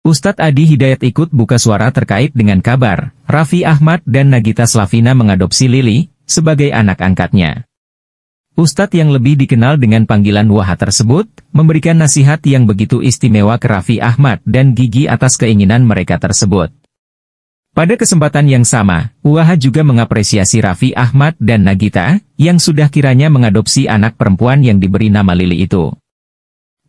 Ustadz Adi Hidayat ikut buka suara terkait dengan kabar, Raffi Ahmad dan Nagita Slavina mengadopsi Lili, sebagai anak angkatnya. Ustadz yang lebih dikenal dengan panggilan Waha tersebut, memberikan nasihat yang begitu istimewa ke Raffi Ahmad dan Gigi atas keinginan mereka tersebut. Pada kesempatan yang sama, Waha juga mengapresiasi Raffi Ahmad dan Nagita, yang sudah kiranya mengadopsi anak perempuan yang diberi nama Lili itu.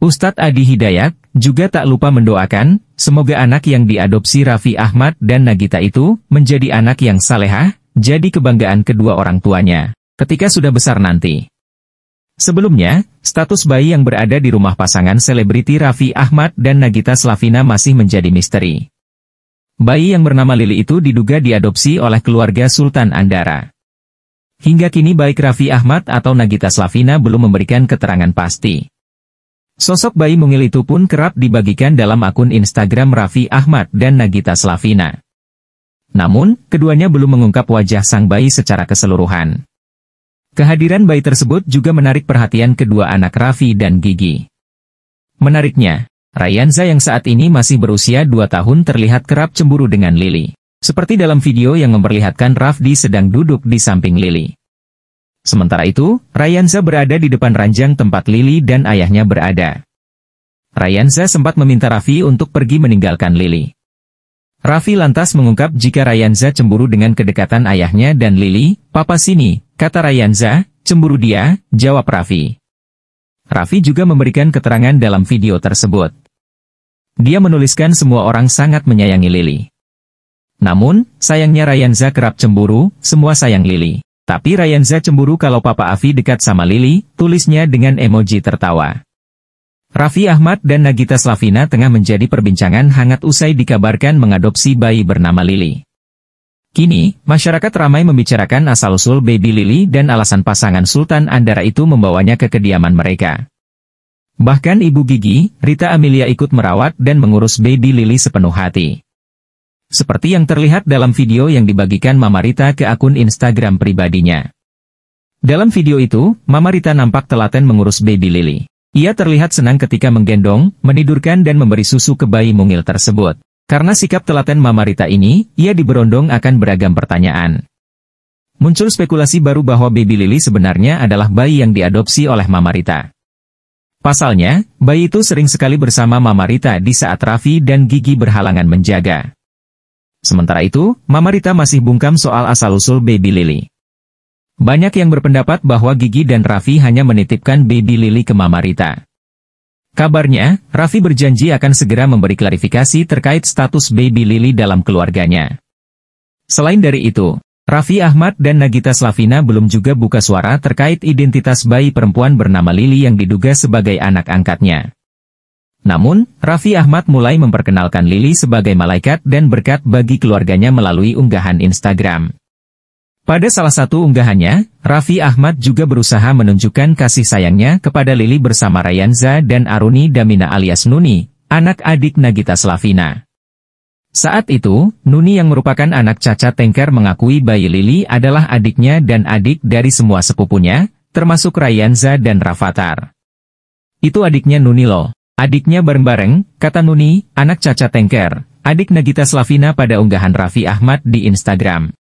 Ustadz Adi Hidayat, juga tak lupa mendoakan, semoga anak yang diadopsi Raffi Ahmad dan Nagita itu, menjadi anak yang salehah, jadi kebanggaan kedua orang tuanya, ketika sudah besar nanti. Sebelumnya, status bayi yang berada di rumah pasangan selebriti Raffi Ahmad dan Nagita Slavina masih menjadi misteri. Bayi yang bernama Lili itu diduga diadopsi oleh keluarga Sultan Andara. Hingga kini baik Raffi Ahmad atau Nagita Slavina belum memberikan keterangan pasti. Sosok bayi mungil itu pun kerap dibagikan dalam akun Instagram Raffi Ahmad dan Nagita Slavina. Namun, keduanya belum mengungkap wajah sang bayi secara keseluruhan. Kehadiran bayi tersebut juga menarik perhatian kedua anak Raffi dan Gigi. Menariknya, Ryanza yang saat ini masih berusia 2 tahun terlihat kerap cemburu dengan Lily. Seperti dalam video yang memperlihatkan Rafdi sedang duduk di samping Lily. Sementara itu, Rayansa berada di depan ranjang tempat Lily dan ayahnya berada. Rayansa sempat meminta Raffi untuk pergi meninggalkan Lily. Raffi lantas mengungkap jika Rayansa cemburu dengan kedekatan ayahnya dan Lily. Papa sini, kata Rayansa, cemburu dia, jawab Raffi. Raffi juga memberikan keterangan dalam video tersebut. Dia menuliskan semua orang sangat menyayangi Lily. Namun, sayangnya Rayansa kerap cemburu, semua sayang Lily. Tapi Ryan Z cemburu kalau Papa Avi dekat sama Lily, tulisnya dengan emoji tertawa. Raffi Ahmad dan Nagita Slavina tengah menjadi perbincangan hangat usai dikabarkan mengadopsi bayi bernama Lily. Kini, masyarakat ramai membicarakan asal-usul baby Lily dan alasan pasangan Sultan Andara itu membawanya ke kediaman mereka. Bahkan Ibu Gigi, Rita Amelia ikut merawat dan mengurus baby Lily sepenuh hati. Seperti yang terlihat dalam video yang dibagikan Mama Rita ke akun Instagram pribadinya. Dalam video itu, Mama Rita nampak telaten mengurus baby Lily. Ia terlihat senang ketika menggendong, menidurkan dan memberi susu ke bayi mungil tersebut. Karena sikap telaten Mama Rita ini, ia diberondong akan beragam pertanyaan. Muncul spekulasi baru bahwa baby Lily sebenarnya adalah bayi yang diadopsi oleh Mama Rita. Pasalnya, bayi itu sering sekali bersama Mama Rita di saat Raffi dan Gigi berhalangan menjaga. Sementara itu, Mama Rita masih bungkam soal asal-usul baby Lily. Banyak yang berpendapat bahwa Gigi dan Raffi hanya menitipkan baby Lily ke Mama Rita. Kabarnya, Raffi berjanji akan segera memberi klarifikasi terkait status baby Lily dalam keluarganya. Selain dari itu, Raffi Ahmad dan Nagita Slavina belum juga buka suara terkait identitas bayi perempuan bernama Lily yang diduga sebagai anak angkatnya. Namun, Raffi Ahmad mulai memperkenalkan Lili sebagai malaikat dan berkat bagi keluarganya melalui unggahan Instagram. Pada salah satu unggahannya, Raffi Ahmad juga berusaha menunjukkan kasih sayangnya kepada Lili bersama Rayanza dan Aruni Damina alias Nuni, anak adik Nagita Slavina. Saat itu, Nuni yang merupakan anak caca Tengker mengakui bayi Lili adalah adiknya dan adik dari semua sepupunya, termasuk Rayanza dan Rafathar. Itu adiknya Nuni loh. Adiknya bareng-bareng, kata Nuni, anak Caca Tengker, adik Nagita Slavina pada unggahan Raffi Ahmad di Instagram.